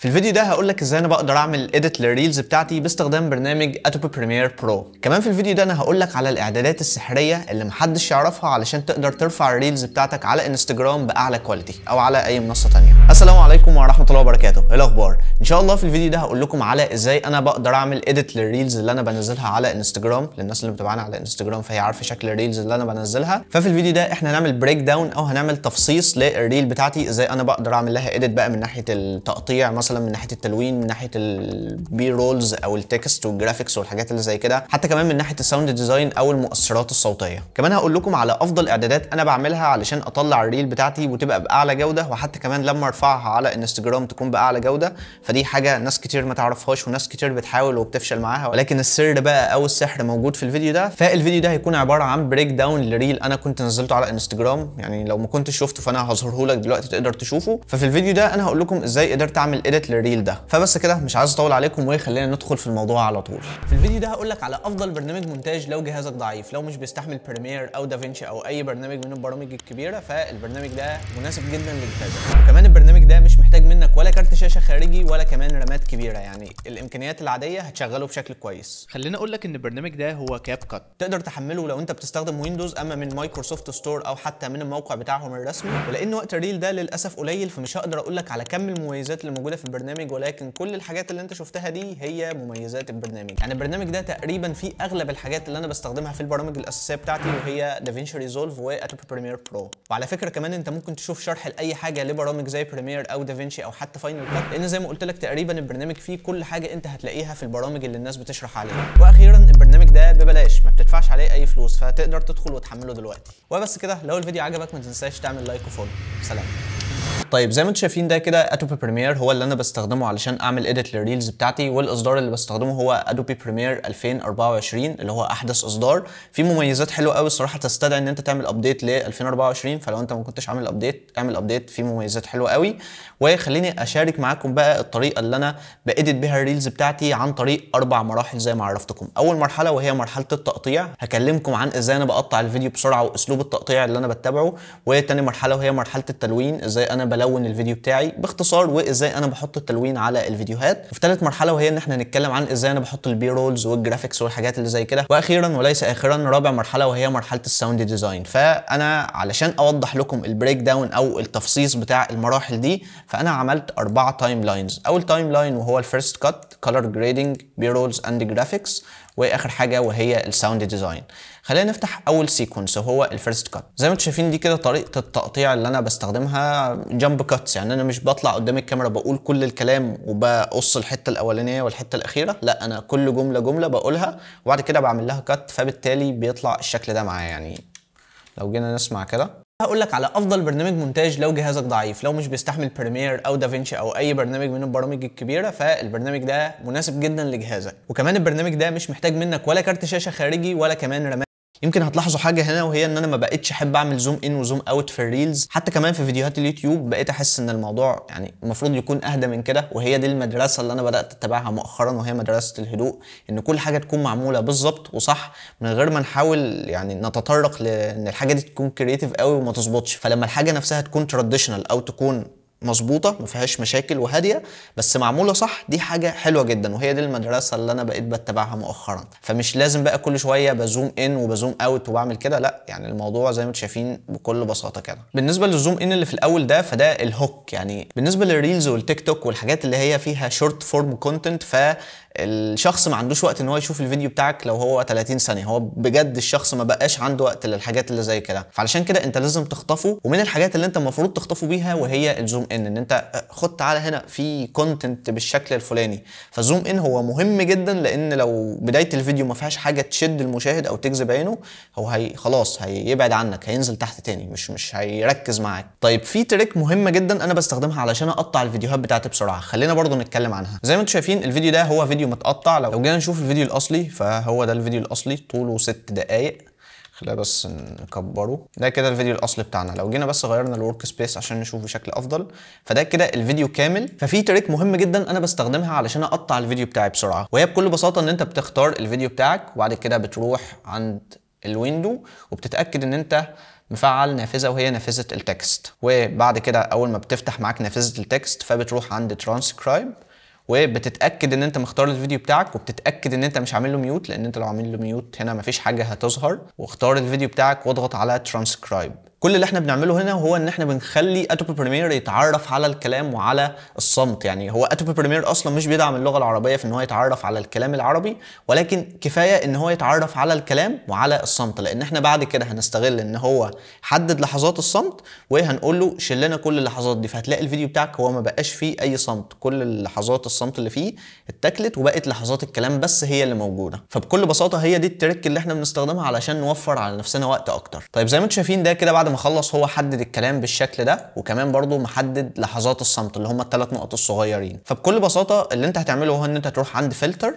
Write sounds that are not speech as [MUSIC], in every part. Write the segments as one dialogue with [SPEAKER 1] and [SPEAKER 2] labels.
[SPEAKER 1] في الفيديو ده هقول لك ازاي انا بقدر اعمل اديت للريلز بتاعتي باستخدام برنامج ادوبي بريمير برو كمان في الفيديو ده انا هقول لك على الاعدادات السحريه اللي محدش يعرفها علشان تقدر ترفع الريلز بتاعتك على انستجرام باعلى كواليتي او على اي منصه تانية السلام عليكم ورحمه الله وبركاته ايه الاخبار ان شاء الله في الفيديو ده هقول لكم على ازاي انا بقدر اعمل اديت للريلز اللي انا بنزلها على انستجرام للناس اللي متابعانا على انستجرام فهي عارفه شكل الريلز اللي انا بنزلها ففي الفيديو ده احنا هنعمل بريك داون او هنعمل تفصيص للريل بتاعتي ازاي انا بقدر اعمل لها اديت بقى من ناحيه التقطيع مثلا مثلا من ناحيه التلوين من ناحيه البي رولز او التكست والجرافيكس والحاجات اللي زي كده حتى كمان من ناحيه الساوند ديزاين او المؤثرات الصوتيه كمان هقول لكم على افضل اعدادات انا بعملها علشان اطلع الريل بتاعتي وتبقى باعلى جوده وحتى كمان لما ارفعها على انستجرام تكون باعلى جوده فدي حاجه ناس كتير ما تعرفهاش وناس كتير بتحاول وبتفشل معاها ولكن السر بقى او السحر موجود في الفيديو ده فالفيديو ده هيكون عباره عن بريك داون لريل انا كنت نزلته على انستجرام يعني لو ما كنتش شفته فانا هظهره لك دلوقتي تقدر تشوفه ففي الفيديو ده انا هقول لكم ازاي قدرت اعمل اديت التمبلت للريل ده فبس كده مش عايز اطول عليكم وخلينا ندخل في الموضوع على طول في الفيديو ده هقول لك على افضل برنامج مونتاج لو جهازك ضعيف لو مش بيستحمل بريمير او دافنشي او اي برنامج من البرامج الكبيره فالبرنامج ده مناسب جدا لجهازك كمان البرنامج ده مش محتاج منك ولا كارت شاشه خارجي ولا كمان رامات كبيره يعني الامكانيات العاديه هتشغله بشكل كويس خلينا اقول لك ان البرنامج ده هو كاب كات تقدر تحمله لو انت بتستخدم ويندوز اما من مايكروسوفت ستور او حتى من الموقع بتاعهم الرسمي ولان وقت الريل ده للاسف قليل فمش هقدر اقول لك على كم المميزات اللي موجوده في البرنامج ولكن كل الحاجات اللي انت شفتها دي هي مميزات البرنامج يعني البرنامج ده تقريبا فيه اغلب الحاجات اللي انا بستخدمها في البرامج الاساسيه بتاعتي وهي دافينشي ريزولف واتوبي بريمير برو وعلى فكره كمان انت ممكن تشوف شرح لاي حاجه لبرامج زي بريمير او دافينشي او حتى فاينل كات لان زي ما قلت لك تقريبا البرنامج فيه كل حاجه انت هتلاقيها في البرامج اللي الناس بتشرح عليها واخيرا البرنامج ده ببلاش ما بتدفعش عليه اي فلوس فتقدر تدخل وتحمله دلوقتي وبس كده لو الفيديو عجبك ما تنساش تعمل لايك وفولو سلام طيب زي ما انتم شايفين ده كده ادوبي بريمير هو اللي انا بستخدمه علشان اعمل اديت للريلز بتاعتي والاصدار اللي بستخدمه هو ادوبي بريمير 2024 اللي هو احدث اصدار في مميزات حلوه قوي الصراحه تستدعي ان انت تعمل ابديت ل 2024 فلو انت ما كنتش عامل ابديت اعمل ابديت في مميزات حلوه قوي وخليني اشارك معاكم بقى الطريقه اللي انا باديت بيها الريلز بتاعتي عن طريق اربع مراحل زي ما عرفتكم اول مرحله وهي مرحله التقطيع هكلمكم عن ازاي انا بقطع الفيديو بسرعه واسلوب التقطيع اللي انا بتبعه وتاني مرحله وهي مرحله التلوين ازاي انا الون الفيديو بتاعي باختصار وازاي انا بحط التلوين على الفيديوهات وفي ثالث مرحله وهي ان احنا نتكلم عن ازاي انا بحط البي رولز والجرافيكس والحاجات اللي زي كده واخيرا وليس اخرا رابع مرحله وهي مرحله الساوند ديزاين فانا علشان اوضح لكم البريك داون او التفصيص بتاع المراحل دي فانا عملت اربع تايم لاينز اول تايم لاين وهو الفيرست كات كولر جريدنج بي رولز اند جرافيكس واخر حاجه وهي الساوند ديزاين خلينا نفتح اول سيكونس وهو الفيرست كات زي ما انتم شايفين دي كده طريقه التقطيع اللي انا بستخدمها جامب كاتس يعني انا مش بطلع قدام الكاميرا بقول كل الكلام وبقص الحته الاولانيه والحته الاخيره لا انا كل جمله جمله بقولها وبعد كده بعمل لها كات فبالتالي بيطلع الشكل ده معايا يعني لو جينا نسمع كده هقول لك على افضل برنامج مونتاج لو جهازك ضعيف لو مش بيستحمل بريمير او دافنشي او اي برنامج من البرامج الكبيره فالبرنامج ده مناسب جدا لجهازك وكمان البرنامج ده مش محتاج منك ولا كارت شاشه خارجي ولا كمان رمان. يمكن هتلاحظوا حاجه هنا وهي ان انا ما بقتش احب اعمل زوم ان وزوم اوت في الريلز حتى كمان في فيديوهات اليوتيوب بقيت احس ان الموضوع يعني المفروض يكون اهدى من كده وهي دي المدرسه اللي انا بدات اتبعها مؤخرا وهي مدرسه الهدوء ان كل حاجه تكون معموله بالظبط وصح من غير ما نحاول يعني نتطرق لان الحاجه دي تكون كرييتيف قوي وما تظبطش فلما الحاجه نفسها تكون تراديشنال او تكون مظبوطه ما فيهاش مشاكل وهاديه بس معموله صح دي حاجه حلوه جدا وهي دي المدرسه اللي انا بقيت بتبعها مؤخرا فمش لازم بقى كل شويه بزوم ان وبزوم اوت وبعمل كده لا يعني الموضوع زي ما انتم شايفين بكل بساطه كده بالنسبه للزوم ان اللي في الاول ده فده الهوك يعني بالنسبه للريلز والتيك توك والحاجات اللي هي فيها شورت فورم كونتنت ف الشخص ما عندوش وقت ان هو يشوف الفيديو بتاعك لو هو 30 ثانيه هو بجد الشخص ما بقاش عنده وقت للحاجات اللي زي كده فعلشان كده انت لازم تخطفه ومن الحاجات اللي انت المفروض تخطفه بيها وهي الزوم ان ان انت آه، خد على هنا في كونتنت بالشكل الفلاني فزوم ان هو مهم جدا لان لو بدايه الفيديو ما فيهاش حاجه تشد المشاهد او تجذب عينه هو هي خلاص هيبعد عنك هينزل تحت تاني مش مش هيركز معاك طيب في تريك مهمه جدا انا بستخدمها علشان اقطع الفيديوهات بتاعتي بسرعه خلينا برضو نتكلم عنها زي ما انتم شايفين الفيديو ده هو فيديو الفيديو متقطع لو جينا نشوف الفيديو الاصلي فهو ده الفيديو الاصلي طوله ست دقايق خلينا بس نكبره ده كده الفيديو الاصلي بتاعنا لو جينا بس غيرنا الورك سبيس عشان نشوف بشكل افضل فده كده الفيديو كامل ففي تريك مهم جدا انا بستخدمها علشان اقطع الفيديو بتاعي بسرعه وهي بكل بساطه ان انت بتختار الفيديو بتاعك وبعد كده بتروح عند الويندو وبتتاكد ان انت مفعل نافذه وهي نافذه التكست وبعد كده اول ما بتفتح معاك نافذه التكست فبتروح عند ترانسكرايب وبتتاكد ان انت مختار الفيديو بتاعك وبتتاكد ان انت مش عامل له ميوت لان انت لو عامل له ميوت هنا مفيش حاجه هتظهر واختار الفيديو بتاعك واضغط على ترانسكرايب كل اللي احنا بنعمله هنا هو ان احنا بنخلي اتوب بريمير يتعرف على الكلام وعلى الصمت يعني هو اتوب بريمير اصلا مش بيدعم اللغه العربيه في ان هو يتعرف على الكلام العربي ولكن كفايه ان هو يتعرف على الكلام وعلى الصمت لان احنا بعد كده هنستغل ان هو حدد لحظات الصمت وهنقول له شيل لنا كل اللحظات دي فهتلاقي الفيديو بتاعك هو ما بقاش فيه اي صمت كل اللحظات الصمت اللي فيه اتاكلت وبقت لحظات الكلام بس هي اللي موجوده فبكل بساطه هي دي التريك اللي احنا بنستخدمها علشان نوفر على نفسنا وقت اكتر طيب زي ما انتم شايفين ده كده بعد ما اخلص هو حدد الكلام بالشكل ده وكمان برضو محدد لحظات الصمت اللي هم الثلاث نقط الصغيرين فبكل بساطه اللي انت هتعمله هو ان انت تروح عند فلتر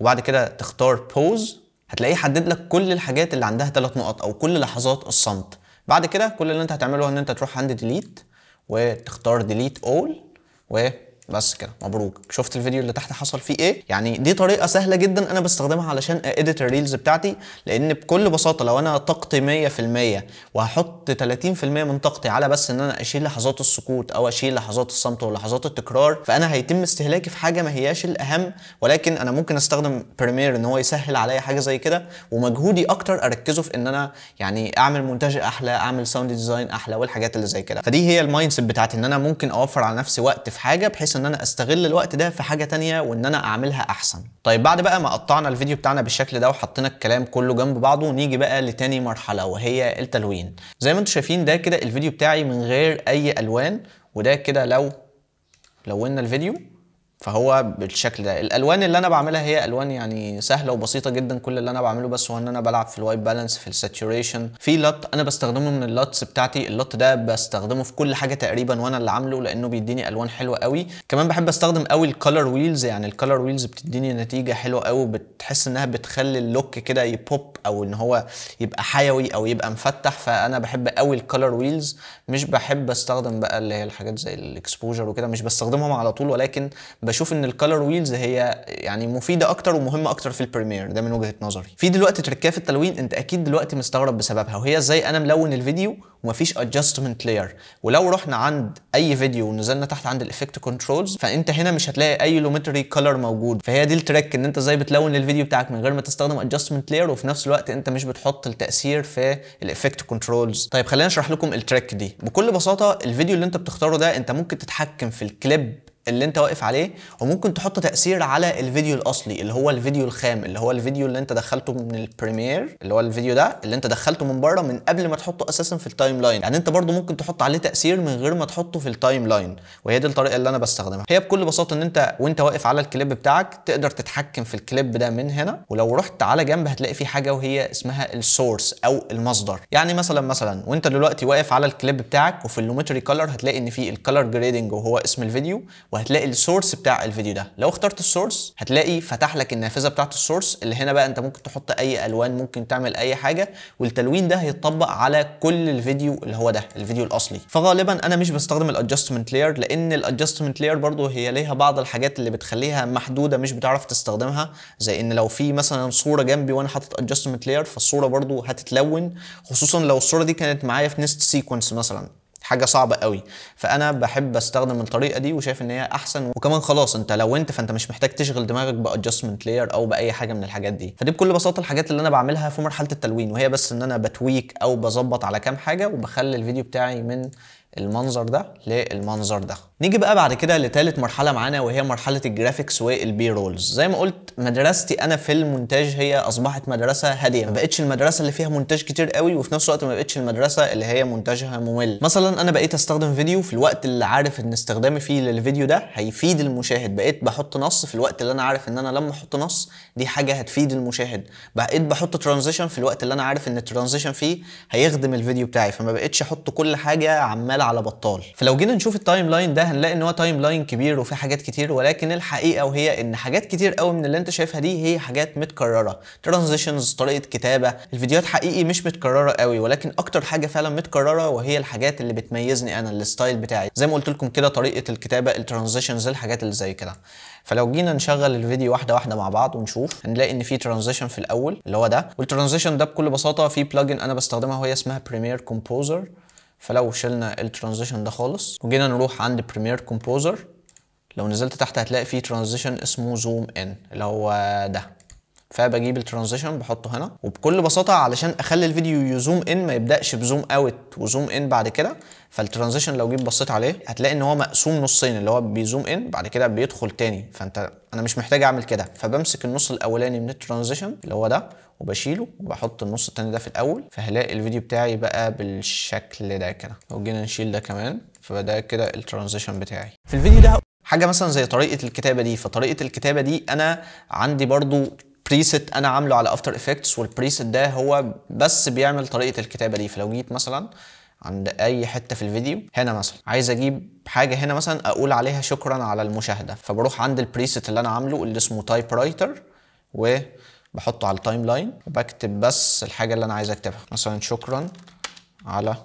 [SPEAKER 1] وبعد كده تختار بوز هتلاقيه حدد لك كل الحاجات اللي عندها ثلاث نقط او كل لحظات الصمت بعد كده كل اللي انت هتعمله هو ان انت تروح عند ديليت وتختار ديليت اول و بس كده مبروك شفت الفيديو اللي تحت حصل فيه ايه يعني دي طريقه سهله جدا انا بستخدمها علشان اديت الريلز بتاعتي لان بكل بساطه لو انا طاقتي 100% وهحط 30% من طاقتي على بس ان انا اشيل لحظات السكوت او اشيل لحظات الصمت ولحظات التكرار فانا هيتم استهلاكي في حاجه ما هياش الاهم ولكن انا ممكن استخدم بريمير ان هو يسهل عليا حاجه زي كده ومجهودي اكتر اركزه في ان انا يعني اعمل مونتاج احلى اعمل ساوند ديزاين احلى والحاجات اللي زي كده فدي هي المايند سيت بتاعتي ان انا ممكن اوفر على نفسي وقت في حاجه بحيث بحيث ان انا استغل الوقت ده في حاجه تانية وان انا اعملها احسن طيب بعد بقى ما قطعنا الفيديو بتاعنا بالشكل ده وحطينا الكلام كله جنب بعضه نيجي بقى لتاني مرحله وهي التلوين زي ما انتم شايفين ده كده الفيديو بتاعي من غير اي الوان وده كده لو لونا الفيديو فهو بالشكل ده الالوان اللي انا بعملها هي الوان يعني سهله وبسيطه جدا كل اللي انا بعمله بس هو ان انا بلعب في الوايت بالانس في الساتوريشن في لط انا بستخدمه من اللطس بتاعتي اللط ده بستخدمه في كل حاجه تقريبا وانا اللي عامله لانه بيديني الوان حلوه قوي كمان بحب استخدم قوي الكالر ويلز يعني الكالر ويلز بتديني نتيجه حلوه قوي وبتحس انها بتخلي اللوك كده يبوب او ان هو يبقى حيوي او يبقى مفتح فانا بحب قوي الكالر ويلز مش بحب استخدم بقى اللي هي الحاجات زي الاكسبوجر وكده مش بستخدمهم على طول ولكن بشوف ان الكالر ويلز هي يعني مفيده اكتر ومهمه اكتر في البريمير ده من وجهه نظري في دلوقتي تركيه في التلوين انت اكيد دلوقتي مستغرب بسببها وهي ازاي انا ملون الفيديو ومفيش ادجستمنت لاير ولو رحنا عند اي فيديو ونزلنا تحت عند الايفكت كنترولز فانت هنا مش هتلاقي اي لومتري كلر موجود فهي دي التريك ان انت ازاي بتلون الفيديو بتاعك من غير ما تستخدم ادجستمنت لاير وفي نفس الوقت انت مش بتحط التاثير في الايفكت كنترولز طيب خلينا اشرح لكم التريك دي بكل بساطه الفيديو اللي انت بتختاره ده انت ممكن تتحكم في الكليب اللي انت واقف عليه وممكن تحط تاثير على الفيديو الاصلي اللي هو الفيديو الخام اللي هو الفيديو اللي انت دخلته من البريمير اللي هو الفيديو ده اللي انت دخلته من بره من قبل ما تحطه اساسا في التايم لاين يعني انت برضو ممكن تحط عليه تاثير من غير ما تحطه في التايم لاين وهي دي الطريقه اللي انا بستخدمها هي بكل بساطه ان انت وانت واقف على الكليب بتاعك تقدر تتحكم في الكليب ده من هنا ولو رحت على جنب هتلاقي في حاجه وهي اسمها السورس او المصدر يعني مثلا مثلا وانت دلوقتي واقف على الكليب بتاعك وفي اللومتري كلر هتلاقي ان في الكلر جريدنج وهو اسم الفيديو وهتلاقي السورس بتاع الفيديو ده لو اخترت السورس هتلاقي فتح لك النافذه بتاعه السورس اللي هنا بقى انت ممكن تحط اي الوان ممكن تعمل اي حاجه والتلوين ده هيتطبق على كل الفيديو اللي هو ده الفيديو الاصلي فغالبا انا مش بستخدم الادجستمنت لاير لان الادجستمنت لاير برضو هي ليها بعض الحاجات اللي بتخليها محدوده مش بتعرف تستخدمها زي ان لو في مثلا صوره جنبي وانا حاطط ادجستمنت لاير فالصوره برضو هتتلون خصوصا لو الصوره دي كانت معايا في نست سيكونس مثلا حاجه صعبه قوي فانا بحب استخدم الطريقه دي وشايف ان هي احسن وكمان خلاص انت لو انت فانت مش محتاج تشغل دماغك بادجستمنت لاير او باي حاجه من الحاجات دي فدي بكل بساطه الحاجات اللي انا بعملها في مرحله التلوين وهي بس ان انا بتويك او بظبط على كام حاجه وبخلي الفيديو بتاعي من المنظر ده للمنظر ده نيجي بقى بعد كده لثالث مرحله معانا وهي مرحله الجرافيكس والبي رولز زي ما قلت مدرستي انا في المونتاج هي اصبحت مدرسه هاديه ما بقتش المدرسه اللي فيها مونتاج كتير قوي وفي نفس الوقت ما بقتش المدرسه اللي هي مونتاجها ممل مثلا انا بقيت استخدم فيديو في الوقت اللي عارف ان استخدامي فيه للفيديو ده هيفيد المشاهد بقيت بحط نص في الوقت اللي انا عارف ان انا لما احط نص دي حاجه هتفيد المشاهد بقيت بحط ترانزيشن في الوقت اللي انا عارف ان الترانزيشن فيه هيخدم الفيديو بتاعي فما بقتش احط كل حاجه عمال على بطال فلو جينا نشوف التايم لاين ده هنلاقي ان هو تايم لاين كبير وفي حاجات كتير ولكن الحقيقه وهي ان حاجات كتير قوي من اللي انت شايفها دي هي حاجات متكرره ترانزيشنز طريقه كتابه الفيديوهات حقيقي مش متكرره قوي ولكن اكتر حاجه فعلا متكرره وهي الحاجات اللي بتميزني انا الستايل بتاعي زي ما قلت لكم كده طريقه الكتابه الترانزيشنز الحاجات اللي زي كده فلو جينا نشغل الفيديو واحده واحده مع بعض ونشوف هنلاقي ان في ترانزيشن في الاول اللي هو ده والترانزيشن ده بكل بساطه في بلجن انا بستخدمها وهي اسمها بريمير كومبوزر فلو شلنا الترانزيشن ده خالص وجينا نروح عند بريمير كومبوزر لو نزلت تحت هتلاقي فيه ترانزيشن اسمه زوم ان اللي هو ده فبجيب الترانزيشن بحطه هنا وبكل بساطه علشان اخلي الفيديو يزوم ان ما يبداش بزوم اوت وزوم ان بعد كده فالترانزيشن لو جيت بصيت عليه هتلاقي ان هو مقسوم نصين اللي هو بيزوم ان بعد كده بيدخل تاني فانت انا مش محتاج اعمل كده فبمسك النص الاولاني من الترانزيشن اللي هو ده وبشيله وبحط النص التاني ده في الاول فهلاقي الفيديو بتاعي بقى بالشكل ده كده لو جينا نشيل ده كمان فده كده الترانزيشن بتاعي في الفيديو ده حاجه مثلا زي طريقه الكتابه دي فطريقه الكتابه دي انا عندي برضو بريست انا عامله على افتر افكتس والبريست ده هو بس بيعمل طريقه الكتابه دي فلو جيت مثلا عند اي حته في الفيديو هنا مثلا عايز اجيب حاجه هنا مثلا اقول عليها شكرا على المشاهده فبروح عند البريست اللي انا عامله اللي اسمه تايب رايتر و بحطه على التايم لاين وبكتب بس الحاجه اللي انا عايز اكتبها مثلا شكرا على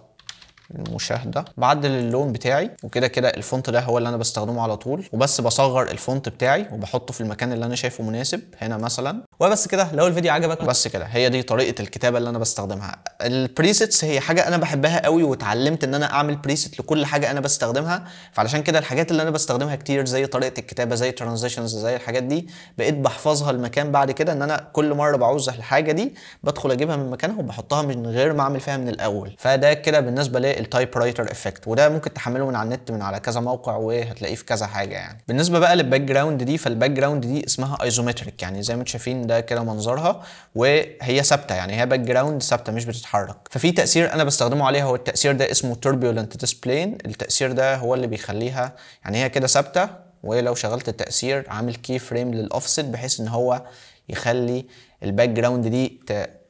[SPEAKER 1] المشاهده بعدل اللون بتاعي وكده كده الفونت ده هو اللي انا بستخدمه على طول وبس بصغر الفونت بتاعي وبحطه في المكان اللي انا شايفه مناسب هنا مثلا وبس كده لو الفيديو عجبك بس كده هي دي طريقه الكتابه اللي انا بستخدمها البريسيتس هي حاجه انا بحبها قوي واتعلمت ان انا اعمل بريسيت لكل حاجه انا بستخدمها فعلشان كده الحاجات اللي انا بستخدمها كتير زي طريقه الكتابه زي ترانزيشنز زي الحاجات دي بقيت بحفظها المكان بعد كده ان انا كل مره بعوز الحاجه دي بدخل اجيبها من مكانها وبحطها من غير ما اعمل فيها من الاول فده كده بالنسبه لي التايب رايتر افكت وده ممكن تحمله من على النت من على كذا موقع وهتلاقيه في كذا حاجه يعني بالنسبه بقى للباك جراوند دي فالباك جراوند دي اسمها ايزومتريك يعني زي ما انتم شايفين ده كده منظرها وهي ثابته يعني هي باك جراوند ثابته مش بتتحرك ففي تاثير انا بستخدمه عليها هو التاثير ده اسمه توربيولنت ديسبلين التاثير ده هو اللي بيخليها يعني هي كده ثابته ولو شغلت التاثير عامل كي فريم للاوفست بحيث ان هو يخلي الباك جراوند دي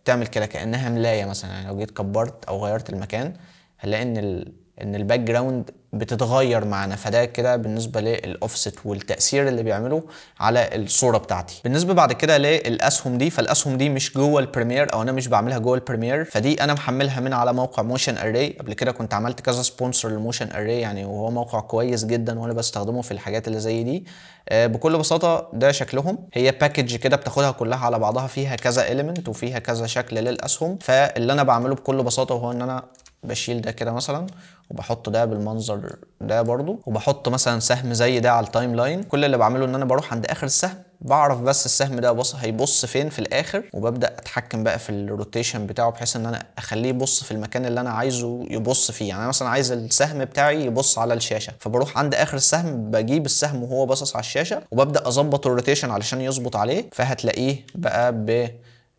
[SPEAKER 1] تعمل كده كانها ملايه مثلا يعني لو جيت كبرت او غيرت المكان هنلاقي ان ال ان الباك جراوند بتتغير معانا فده كده بالنسبه للاوفست والتاثير اللي بيعمله على الصوره بتاعتي بالنسبه بعد كده للاسهم دي فالاسهم دي مش جوه البريمير او انا مش بعملها جوه البريمير فدي انا محملها من على موقع موشن اري قبل كده كنت عملت كذا سبونسر للموشن اري يعني وهو موقع كويس جدا وانا بستخدمه في الحاجات اللي زي دي آه، بكل بساطه ده شكلهم هي باكج كده بتاخدها كلها على بعضها فيها كذا اليمنت وفيها كذا شكل للاسهم فاللي انا بعمله بكل بساطه هو ان انا بشيل ده كده مثلا وبحط ده بالمنظر ده برضو وبحط مثلا سهم زي ده على التايم لاين كل اللي بعمله ان انا بروح عند اخر السهم بعرف بس السهم ده بص هيبص فين في الاخر وببدا اتحكم بقى في الروتيشن بتاعه بحيث ان انا اخليه يبص في المكان اللي انا عايزه يبص فيه يعني انا مثلا عايز السهم بتاعي يبص على الشاشه فبروح عند اخر السهم بجيب السهم وهو باصص على الشاشه وببدا اظبط الروتيشن علشان يظبط عليه فهتلاقيه بقى ب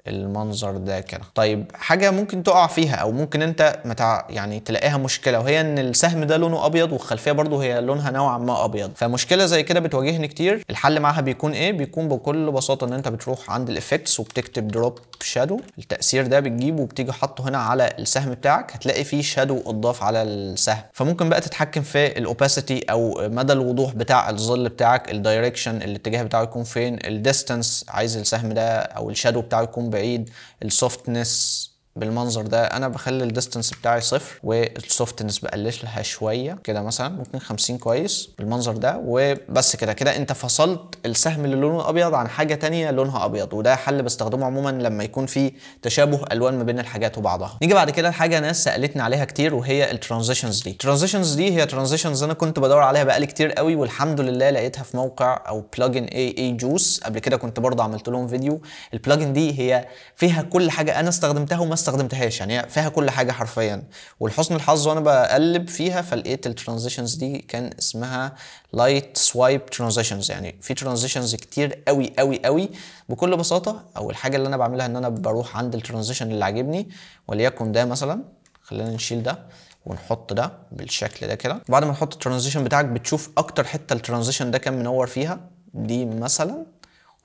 [SPEAKER 1] المنظر ده كده طيب حاجه ممكن تقع فيها او ممكن انت متع... يعني تلاقيها مشكله وهي ان السهم ده لونه ابيض والخلفيه برضو هي لونها نوعا ما ابيض فمشكله زي كده بتواجهني كتير الحل معاها بيكون ايه بيكون بكل بساطه ان انت بتروح عند الايفكتس وبتكتب دروب شادو التاثير ده بتجيبه وبتيجي حاطه هنا على السهم بتاعك هتلاقي فيه شادو اتضاف على السهم فممكن بقى تتحكم في الاوباسيتي او مدى الوضوح بتاع الظل بتاعك الدايركشن الاتجاه بتاعه يكون فين الديستانس عايز السهم ده او الشادو بتاعه يكون بعيد السوفتنس بالمنظر ده انا بخلي الديستنس بتاعي صفر والسوفتنس بقللها شويه كده مثلا ممكن 50 كويس بالمنظر ده وبس كده كده انت فصلت السهم اللي لونه ابيض عن حاجه تانية لونها ابيض وده حل بستخدمه عموما لما يكون في تشابه الوان ما بين الحاجات وبعضها نيجي بعد كده لحاجه ناس سالتني عليها كتير وهي الترانزيشنز دي الترانزيشنز دي هي ترانزيشنز انا كنت بدور عليها بقالي كتير قوي والحمد لله لقيتها في موقع او بلجن اي اي جوس قبل كده كنت برضه عملت لهم فيديو البلجن دي هي فيها كل حاجه انا استخدمتها وما استخدمتهاش يعني فيها كل حاجه حرفيا ولحسن الحظ وانا بقلب فيها فلقيت الترانزيشنز دي كان اسمها لايت سوايب ترانزيشنز يعني في ترانزيشنز كتير قوي قوي قوي بكل بساطه اول حاجه اللي انا بعملها ان انا بروح عند الترانزيشن اللي عاجبني وليكن ده مثلا خلينا نشيل ده ونحط ده بالشكل ده كده بعد ما نحط الترانزيشن بتاعك بتشوف اكتر حته الترانزيشن ده كان منور فيها دي مثلا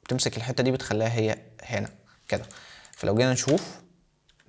[SPEAKER 1] بتمسك الحته دي بتخليها هي هنا كده فلو جينا نشوف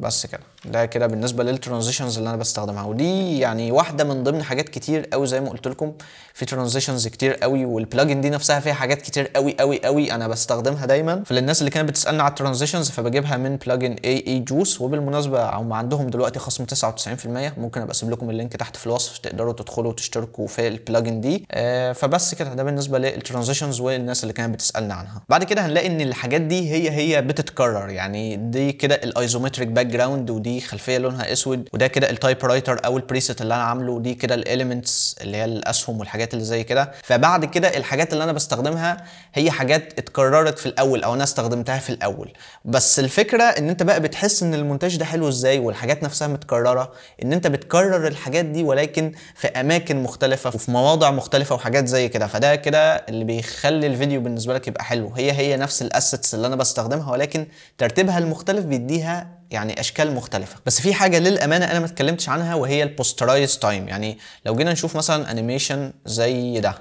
[SPEAKER 1] بس كده ده كده بالنسبه للترانزيشنز اللي انا بستخدمها ودي يعني واحده من ضمن حاجات كتير قوي زي ما قلت لكم في ترانزيشنز كتير قوي والبلجن دي نفسها فيها حاجات كتير قوي قوي قوي انا بستخدمها دايما فللناس اللي كانت بتسالني على الترانزيشنز فبجيبها من بلجن اي اي جوس وبالمناسبه هم عندهم دلوقتي خصم 99% ممكن ابقى اسيب لكم اللينك تحت في الوصف تقدروا تدخلوا وتشتركوا في البلجن دي آه فبس كده ده بالنسبه للترانزيشنز والناس اللي كانت بتسالنا عنها بعد كده هنلاقي ان الحاجات دي هي هي بتتكرر يعني دي كده الايزومتريك باك جراوند ودي خلفيه لونها اسود وده كده التايب رايتر او البريسيت اللي انا عامله دي كده الاليمنتس اللي هي الاسهم والحاجات اللي زي كده فبعد كده الحاجات اللي انا بستخدمها هي حاجات اتكررت في الاول او انا استخدمتها في الاول بس الفكره ان انت بقى بتحس ان المونتاج ده حلو ازاي والحاجات نفسها متكرره ان انت بتكرر الحاجات دي ولكن في اماكن مختلفه وفي مواضع مختلفه وحاجات زي كده فده كده اللي بيخلي الفيديو بالنسبه لك يبقى حلو هي هي نفس الاسيتس اللي انا بستخدمها ولكن ترتيبها المختلف بيديها يعني اشكال مختلفه بس في حاجه للامانه انا ما اتكلمتش عنها وهي البوسترايز تايم يعني لو جينا نشوف مثلا انيميشن زي ده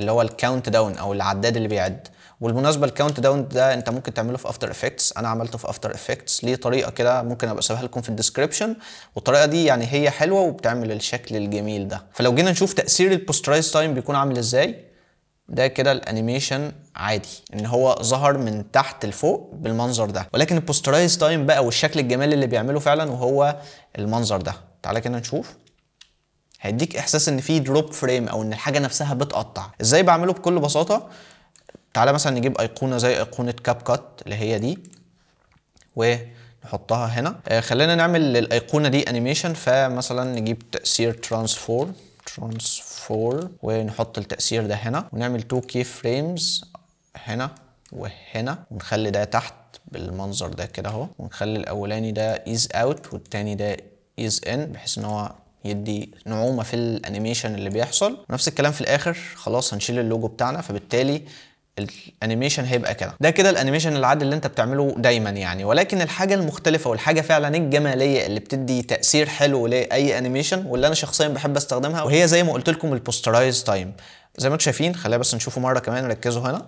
[SPEAKER 1] اللي هو الكاونت داون او العداد اللي بيعد والمناسبه الكاونت داون ده انت ممكن تعمله في افتر افكتس انا عملته في افتر افكتس ليه طريقه كده ممكن ابقى اسيبها لكم في الديسكربشن والطريقه دي يعني هي حلوه وبتعمل الشكل الجميل ده فلو جينا نشوف تاثير البوسترايز تايم بيكون عامل ازاي ده كده الانيميشن عادي ان هو ظهر من تحت لفوق بالمنظر ده ولكن البوسترايز تايم بقى والشكل الجمالي اللي بيعمله فعلا وهو المنظر ده تعالى كده نشوف هيديك احساس ان في دروب فريم او ان الحاجه نفسها بتقطع ازاي بعمله بكل بساطه تعالى مثلا نجيب ايقونه زي ايقونه كاب كات اللي هي دي ونحطها هنا آه، خلينا نعمل للايقونه دي انيميشن فمثلا نجيب تاثير ترانسفورم ترانسفور ونحط التأثير ده هنا ونعمل 2 كي فريمز هنا وهنا ونخلي ده تحت بالمنظر ده كده اهو ونخلي الاولاني ده ايز اوت والتاني ده ايز ان بحيث ان هو يدي نعومه في الانيميشن اللي بيحصل نفس الكلام في الاخر خلاص هنشيل اللوجو بتاعنا فبالتالي الانيميشن هيبقى كده ده كده الانيميشن العادي اللي انت بتعمله دايما يعني ولكن الحاجه المختلفه والحاجه فعلا الجماليه اللي بتدي تاثير حلو لاي انيميشن واللي انا شخصيا بحب استخدمها وهي زي ما قلت لكم البوسترايز تايم زي ما انتم شايفين خلينا بس نشوفه مره كمان ركزوا هنا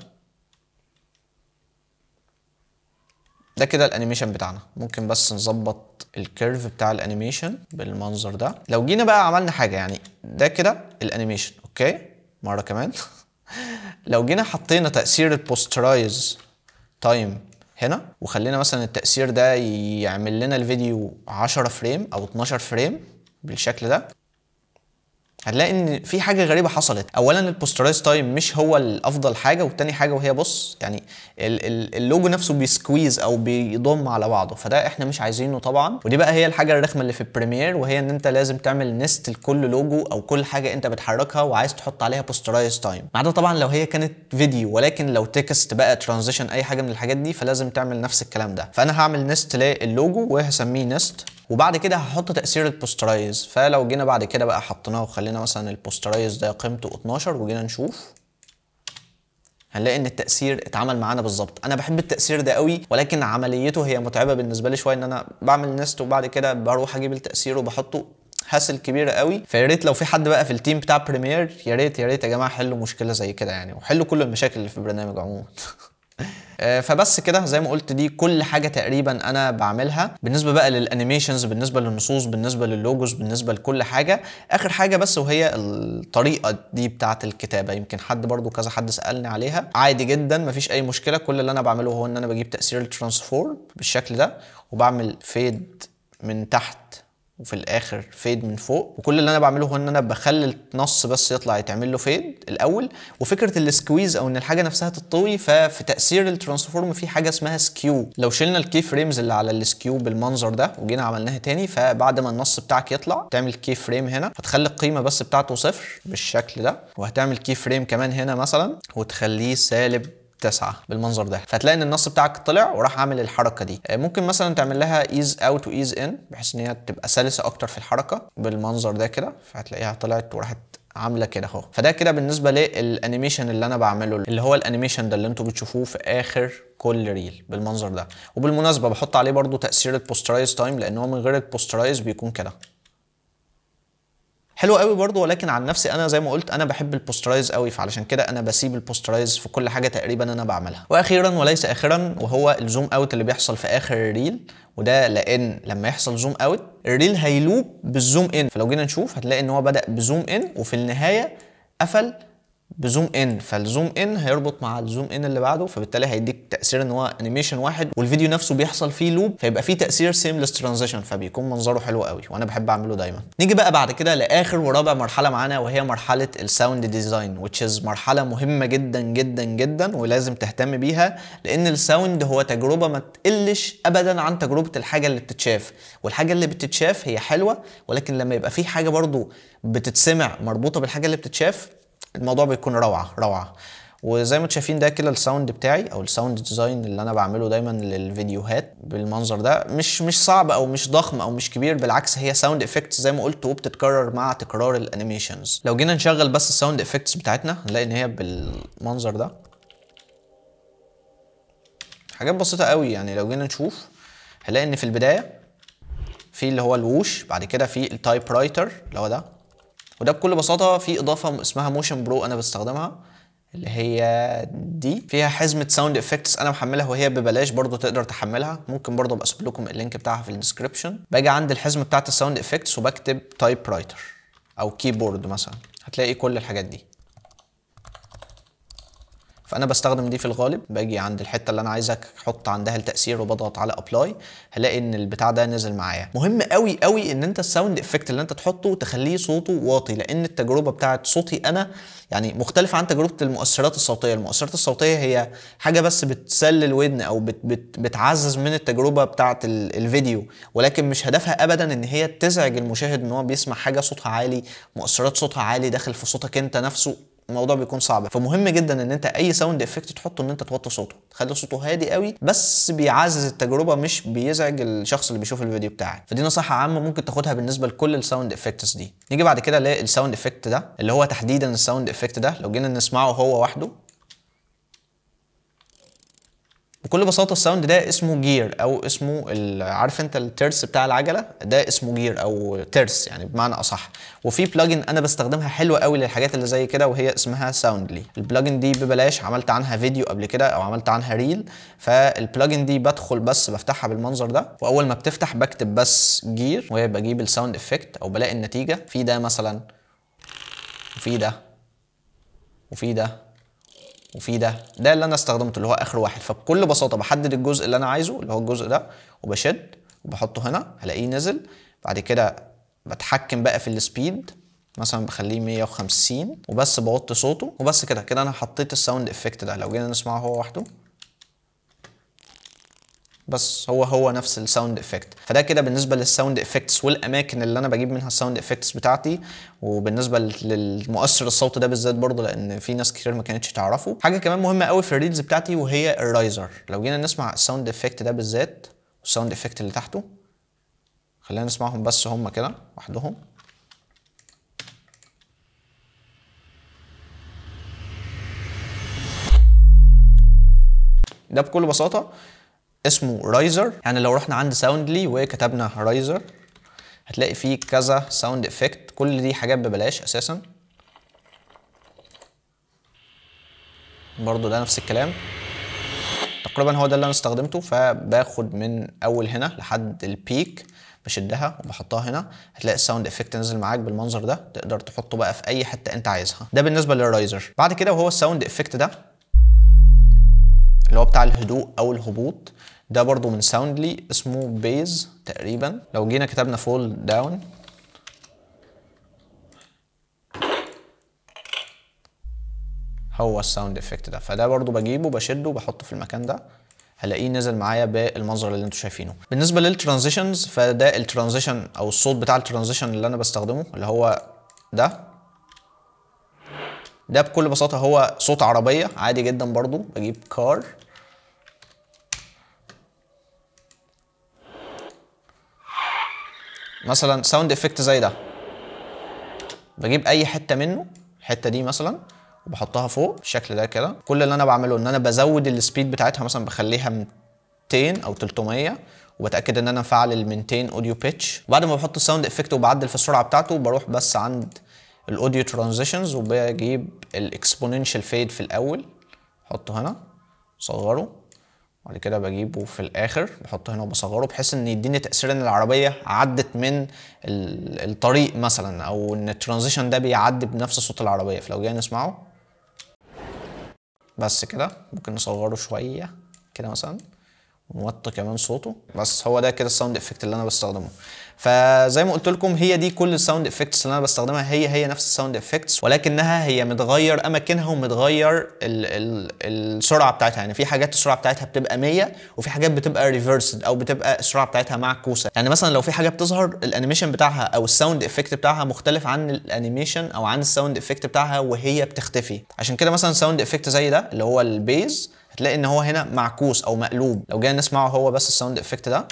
[SPEAKER 1] ده كده الانيميشن بتاعنا ممكن بس نظبط الكيرف بتاع الانيميشن بالمنظر ده لو جينا بقى عملنا حاجه يعني ده كده الانيميشن اوكي مره كمان [LAUGHS] لو جينا حطينا تأثير البوسترايز تايم هنا وخلينا مثلا التأثير ده يعمل لنا الفيديو 10 فريم أو 12 فريم بالشكل ده هتلاقي ان في حاجه غريبه حصلت اولا البوسترايز تايم مش هو الافضل حاجه والتاني حاجه وهي بص يعني اللوجو نفسه بيسكويز او بيضم على بعضه فده احنا مش عايزينه طبعا ودي بقى هي الحاجه الرخمه اللي في البريمير وهي ان انت لازم تعمل نست لكل لوجو او كل حاجه انت بتحركها وعايز تحط عليها بوسترايز تايم ما عدا طبعا لو هي كانت فيديو ولكن لو تكست بقى ترانزيشن اي حاجه من الحاجات دي فلازم تعمل نفس الكلام ده فانا هعمل نست للوجو وهسميه نست وبعد كده هحط تاثير البوسترايز فلو جينا بعد كده بقى حطيناه وخلينا مثلا البوسترايز ده قيمته 12 وجينا نشوف هنلاقي ان التاثير اتعمل معانا بالظبط انا بحب التاثير ده قوي ولكن عمليته هي متعبه بالنسبه لي شويه ان انا بعمل نست وبعد كده بروح اجيب التاثير وبحطه هاسل كبيره قوي فيا ريت لو في حد بقى في التيم بتاع بريمير يا ريت يا ريت يا جماعه حلوا مشكله زي كده يعني وحلوا كل المشاكل اللي في البرنامج عموما [LAUGHS] [LAUGHS] آه، فبس كده زي ما قلت دي كل حاجه تقريبا انا بعملها بالنسبه بقى للانيميشنز بالنسبه للنصوص بالنسبه للوجوز بالنسبه لكل حاجه اخر حاجه بس وهي الطريقه دي بتاعه الكتابه يمكن حد برضو كذا حد سالني عليها عادي جدا مفيش اي مشكله كل اللي انا بعمله هو ان انا بجيب تاثير الترانسفورم بالشكل ده وبعمل فيد من تحت وفي الاخر فيد من فوق وكل اللي انا بعمله هو ان انا بخلي النص بس يطلع يتعمل له فيد الاول وفكره السكويز او ان الحاجه نفسها تطوي ففي تاثير الترانسفورم في حاجه اسمها سكيو لو شلنا الكي فريمز اللي على السكيو بالمنظر ده وجينا عملناها تاني فبعد ما النص بتاعك يطلع تعمل كي فريم هنا هتخلي القيمه بس بتاعته صفر بالشكل ده وهتعمل كي فريم كمان هنا مثلا وتخليه سالب تسعة بالمنظر ده فتلاقي ان النص بتاعك طلع وراح عامل الحركه دي آه، ممكن مثلا تعمل لها ايز اوت وايز ان بحيث ان هي تبقى سلسه اكتر في الحركه بالمنظر ده كده فهتلاقيها طلعت وراحت عامله كده اهو فده كده بالنسبه للانيميشن اللي انا بعمله اللي هو الانيميشن ده اللي انتم بتشوفوه في اخر كل ريل بالمنظر ده وبالمناسبه بحط عليه برده تاثير البوسترايز تايم لان هو من غير البوسترايز بيكون كده حلو قوي برضو ولكن عن نفسي انا زي ما قلت انا بحب البوسترايز قوي فعلشان كده انا بسيب البوسترايز في كل حاجه تقريبا انا بعملها واخيرا وليس اخرا وهو الزوم اوت اللي بيحصل في اخر الريل وده لان لما يحصل زوم اوت الريل هيلوب بالزوم ان فلو جينا نشوف هتلاقي ان هو بدا بزوم ان وفي النهايه قفل بزوم ان فالزوم ان هيربط مع الزوم ان اللي بعده فبالتالي هيديك تاثير ان هو انيميشن واحد والفيديو نفسه بيحصل فيه لوب فيبقى فيه تاثير سيملس ترانزيشن فبيكون منظره حلو قوي وانا بحب اعمله دايما نيجي بقى بعد كده لاخر ورابع مرحله معانا وهي مرحله الساوند ديزاين which is مرحله مهمه جدا جدا جدا ولازم تهتم بيها لان الساوند هو تجربه ما تقلش ابدا عن تجربه الحاجه اللي بتتشاف والحاجه اللي بتتشاف هي حلوه ولكن لما يبقى فيه حاجه برضه بتتسمع مربوطه بالحاجه اللي بتتشاف الموضوع بيكون روعه روعه وزي ما انتم شايفين ده كده الساوند بتاعي او الساوند ديزاين اللي انا بعمله دايما للفيديوهات بالمنظر ده مش مش صعب او مش ضخم او مش كبير بالعكس هي ساوند افكتس زي ما قلت وبتتكرر مع تكرار الانيميشنز لو جينا نشغل بس الساوند افكتس بتاعتنا هنلاقي ان هي بالمنظر ده حاجات بسيطه قوي يعني لو جينا نشوف هنلاقي ان في البدايه في اللي هو الووش بعد كده في التايب رايتر اللي هو ده وده بكل بساطه في اضافه اسمها موشن برو انا بستخدمها اللي هي دي فيها حزمه ساوند افكتس انا محملها وهي ببلاش برضو تقدر تحملها ممكن برضو ابقى اسيب لكم اللينك بتاعها في الديسكربشن باجي عند الحزمه بتاعت الساوند افكتس وبكتب تايب رايتر او كيبورد مثلا هتلاقي كل الحاجات دي فانا بستخدم دي في الغالب باجي عند الحته اللي انا عايزك احط عندها التاثير وبضغط على ابلاي هلاقي ان البتاع ده نزل معايا مهم قوي قوي ان انت الساوند افكت اللي انت تحطه تخليه صوته واطي لان التجربه بتاعه صوتي انا يعني مختلفه عن تجربه المؤثرات الصوتيه المؤثرات الصوتيه هي حاجه بس بتسلي الودن او بت بت بتعزز من التجربه بتاعه الفيديو ولكن مش هدفها ابدا ان هي تزعج المشاهد ان هو بيسمع حاجه صوتها عالي مؤثرات صوتها عالي داخل في صوتك انت نفسه الموضوع بيكون صعب فمهم جدا ان انت اي ساوند افكت تحطه ان انت توطي صوته تخلي صوته هادي قوي بس بيعزز التجربه مش بيزعج الشخص اللي بيشوف الفيديو بتاعك فدي نصيحه عامه ممكن تاخدها بالنسبه لكل الساوند افكتس دي نيجي بعد كده للساوند افكت ده اللي هو تحديدا الساوند افكت ده لو جينا نسمعه هو وحده بكل بساطه الساوند ده اسمه جير او اسمه عارف انت الترس بتاع العجله ده اسمه جير او ترس يعني بمعنى اصح وفي بلجن انا بستخدمها حلوه قوي للحاجات اللي زي كده وهي اسمها ساوندلي البلجن دي ببلاش عملت عنها فيديو قبل كده او عملت عنها ريل فالبلجن دي بدخل بس بفتحها بالمنظر ده واول ما بتفتح بكتب بس جير وبجيب الساوند افكت او بلاقي النتيجه في ده مثلا وفي ده وفي ده وفي ده ده اللي انا استخدمته اللي هو اخر واحد فبكل بساطه بحدد الجزء اللي انا عايزه اللي هو الجزء ده وبشد وبحطه هنا هلاقيه نزل بعد كده بتحكم بقى في السبيد مثلا بخليه 150 وبس بوطي صوته وبس كده كده انا حطيت الساوند افكت ده لو جينا نسمعه هو وحده بس هو هو نفس الساوند افكت فده كده بالنسبه للساوند افكتس والاماكن اللي انا بجيب منها الساوند افكتس بتاعتي وبالنسبه للمؤثر الصوت ده بالذات برضه لان في ناس كتير ما كانتش تعرفه حاجه كمان مهمه قوي في الريلز بتاعتي وهي الرايزر لو جينا نسمع الساوند افكت ده بالذات والساوند افكت اللي تحته خلينا نسمعهم بس هم كده وحدهم ده بكل بساطه اسمه رايزر يعني لو رحنا عند ساوندلي وكتبنا رايزر هتلاقي فيه كذا ساوند افكت كل دي حاجات ببلاش اساسا برضو ده نفس الكلام تقريبا هو ده اللي انا استخدمته فباخد من اول هنا لحد البيك بشدها وبحطها هنا هتلاقي الساوند افكت نزل معاك بالمنظر ده تقدر تحطه بقى في اي حته انت عايزها ده بالنسبه للرايزر بعد كده وهو الساوند افكت ده اللي هو بتاع الهدوء او الهبوط ده برضو من ساوندلي اسمه بيز تقريبا لو جينا كتبنا فول داون هو الساوند افكت ده فده برضو بجيبه بشده بحطه في المكان ده هلاقيه نزل معايا بالمنظر اللي انتم شايفينه بالنسبه للترانزيشنز فده الترانزيشن او الصوت بتاع الترانزيشن اللي انا بستخدمه اللي هو ده ده بكل بساطه هو صوت عربيه عادي جدا برضو بجيب كار مثلا ساوند افكت زي ده بجيب اي حته منه الحته دي مثلا وبحطها فوق بالشكل ده كده كل اللي انا بعمله ان انا بزود السبيد بتاعتها مثلا بخليها 200 او 300 وبتاكد ان انا فعل ال 200 اوديو بيتش وبعد ما بحط الساوند افكت وبعدل في السرعه بتاعته بروح بس عند الاوديو ترانزيشنز وبجيب الاكسبوننشال فيد في الاول احطه هنا صغره بعد كده بجيبه في الاخر بحطه هنا وبصغره بحيث ان يديني تاثير ان العربيه عدت من الطريق مثلا او ان الترانزيشن ده بيعدي بنفس صوت العربيه فلو جينا نسمعه بس كده ممكن نصغره شويه كده مثلا موطي كمان صوته بس هو ده كده الساوند افكت اللي انا بستخدمه فزي ما قلت لكم هي دي كل الساوند افكتس اللي انا بستخدمها هي هي نفس الساوند افكتس ولكنها هي متغير اماكنها ومتغير الـ الـ السرعه بتاعتها يعني في حاجات السرعه بتاعتها بتبقى 100 وفي حاجات بتبقى ريفرسد او بتبقى السرعه بتاعتها معكوسه يعني مثلا لو في حاجه بتظهر الانيميشن بتاعها او الساوند افكت بتاعها مختلف عن الانيميشن او عن الساوند افكت بتاعها وهي بتختفي عشان كده مثلا ساوند افكت زي ده اللي هو البيز هتلاقي ان هو هنا معكوس او مقلوب لو جينا نسمعه هو بس الساوند افكت ده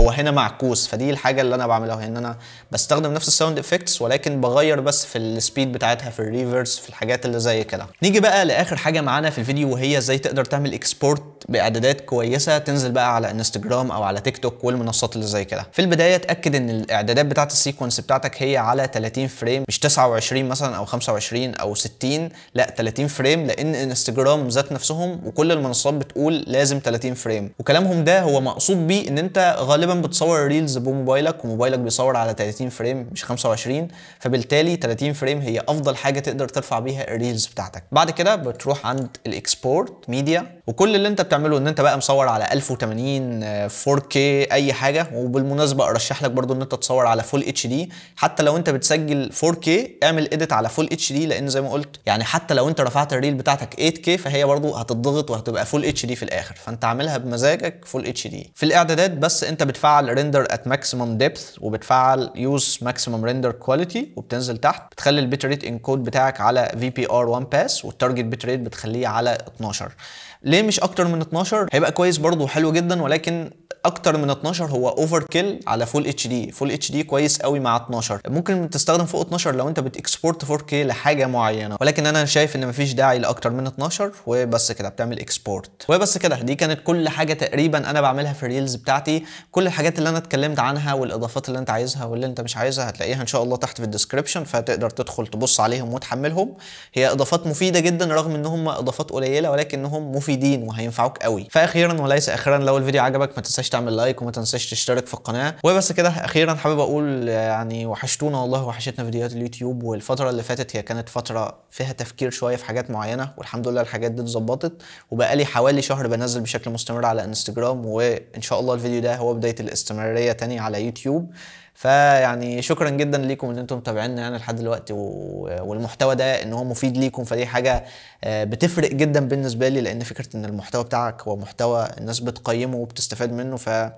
[SPEAKER 1] هو هنا معكوس فدي الحاجه اللي انا بعملها ان انا بستخدم نفس الساوند افكتس ولكن بغير بس في السبيد بتاعتها في الريفرس في الحاجات اللي زي كده نيجي بقى لاخر حاجه معانا في الفيديو وهي ازاي تقدر تعمل اكسبورت باعدادات كويسه تنزل بقى على انستجرام او على تيك توك والمنصات اللي زي كده في البدايه اتاكد ان الاعدادات بتاعه السيكونس بتاعتك هي على 30 فريم مش 29 مثلا او 25 او 60 لا 30 فريم لان انستجرام ذات نفسهم وكل المنصات بتقول لازم 30 فريم وكلامهم ده هو مقصود بيه ان انت غالبا غالبا بتصور ريلز بموبايلك وموبايلك بيصور على 30 فريم مش 25 فبالتالي 30 فريم هي افضل حاجه تقدر ترفع بيها الريلز بتاعتك بعد كده بتروح عند الاكسبورت ميديا وكل اللي انت بتعمله ان انت بقى مصور على 1080 4K اي حاجه وبالمناسبه ارشح لك برضو ان انت تصور على فول اتش دي حتى لو انت بتسجل 4K اعمل اديت على فول اتش دي لان زي ما قلت يعني حتى لو انت رفعت الريل بتاعتك 8K فهي برضو هتضغط وهتبقى فول اتش دي في الاخر فانت عاملها بمزاجك فول اتش دي في الاعدادات بس انت بت بتفعل ريندر ات ماكسيمم ديبث وبتفعل يوز ماكسيمم ريندر كواليتي وبتنزل تحت بتخلي البيت ريت انكود بتاعك على في بي ار 1 باس والتارجت بيت ريت بتخليه على 12 ليه مش اكتر من 12 هيبقى كويس برضه وحلو جدا ولكن اكتر من 12 هو اوفر كيل على فول اتش دي فول اتش دي كويس قوي مع 12 ممكن تستخدم فوق 12 لو انت بتكسبورت 4K لحاجه معينه ولكن انا شايف ان مفيش داعي لاكتر من 12 وبس كده بتعمل اكسبورت وبس كده دي كانت كل حاجه تقريبا انا بعملها في الريلز بتاعتي كل الحاجات اللي انا اتكلمت عنها والاضافات اللي انت عايزها واللي انت مش عايزها هتلاقيها ان شاء الله تحت في الديسكربشن فتقدر تدخل تبص عليهم وتحملهم هي اضافات مفيده جدا رغم ان هم اضافات قليله ولكنهم مفيدة مفيدين وهينفعوك قوي فاخيرا وليس اخرا لو الفيديو عجبك ما تنساش تعمل لايك وما تنساش تشترك في القناه وبس كده اخيرا حابب اقول يعني وحشتونا والله وحشتنا فيديوهات اليوتيوب والفتره اللي فاتت هي كانت فتره فيها تفكير شويه في حاجات معينه والحمد لله الحاجات دي اتظبطت وبقى لي حوالي شهر بنزل بشكل مستمر على انستجرام وان شاء الله الفيديو ده هو بدايه الاستمراريه تاني على يوتيوب فيعني شكرا جدا ليكم ان انتم متابعينا يعني لحد دلوقتي والمحتوى ده ان هو مفيد ليكم فدي حاجه آه، بتفرق جدا بالنسبه لي لان فكره ان المحتوى بتاعك هو محتوى الناس بتقيمه وبتستفاد منه ف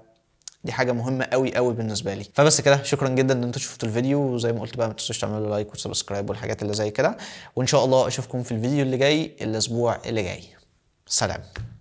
[SPEAKER 1] دي حاجة مهمة قوي قوي بالنسبة لي فبس كده شكرا جدا ان انتم شفتوا الفيديو وزي ما قلت بقى ما تنسوش تعملوا لايك وسبسكرايب والحاجات اللي زي كده وان شاء الله اشوفكم في الفيديو اللي جاي الاسبوع اللي جاي سلام